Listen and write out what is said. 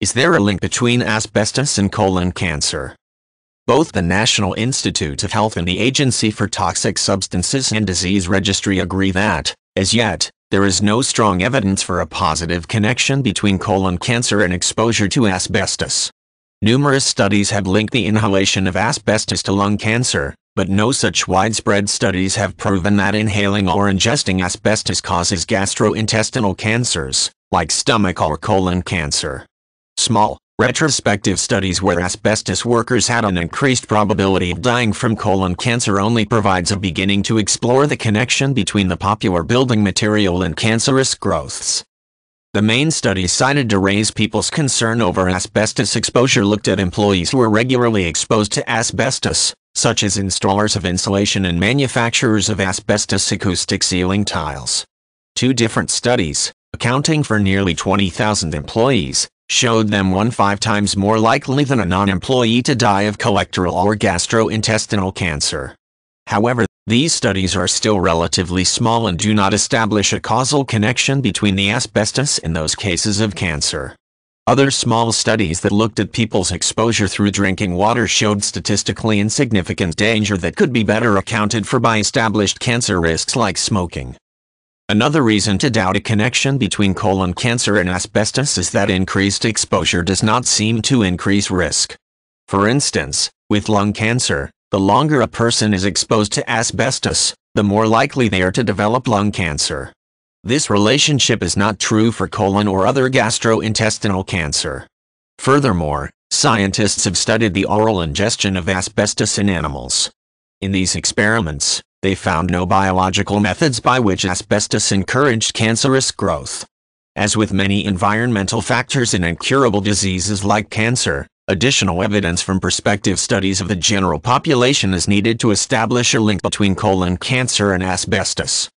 Is there a link between asbestos and colon cancer? Both the National Institute of Health and the Agency for Toxic Substances and Disease Registry agree that, as yet, there is no strong evidence for a positive connection between colon cancer and exposure to asbestos. Numerous studies have linked the inhalation of asbestos to lung cancer, but no such widespread studies have proven that inhaling or ingesting asbestos causes gastrointestinal cancers, like stomach or colon cancer. Small, retrospective studies where asbestos workers had an increased probability of dying from colon cancer only provides a beginning to explore the connection between the popular building material and cancerous growths. The main study cited to raise people's concern over asbestos exposure looked at employees who were regularly exposed to asbestos, such as installers of insulation and manufacturers of asbestos acoustic ceiling tiles. Two different studies, accounting for nearly 20,000 employees, showed them one five times more likely than a non-employee to die of colorectal or gastrointestinal cancer. However, these studies are still relatively small and do not establish a causal connection between the asbestos and those cases of cancer. Other small studies that looked at people's exposure through drinking water showed statistically insignificant danger that could be better accounted for by established cancer risks like smoking. Another reason to doubt a connection between colon cancer and asbestos is that increased exposure does not seem to increase risk. For instance, with lung cancer, the longer a person is exposed to asbestos, the more likely they are to develop lung cancer. This relationship is not true for colon or other gastrointestinal cancer. Furthermore, scientists have studied the oral ingestion of asbestos in animals. In these experiments, they found no biological methods by which asbestos encouraged cancerous growth. As with many environmental factors in incurable diseases like cancer, additional evidence from prospective studies of the general population is needed to establish a link between colon cancer and asbestos.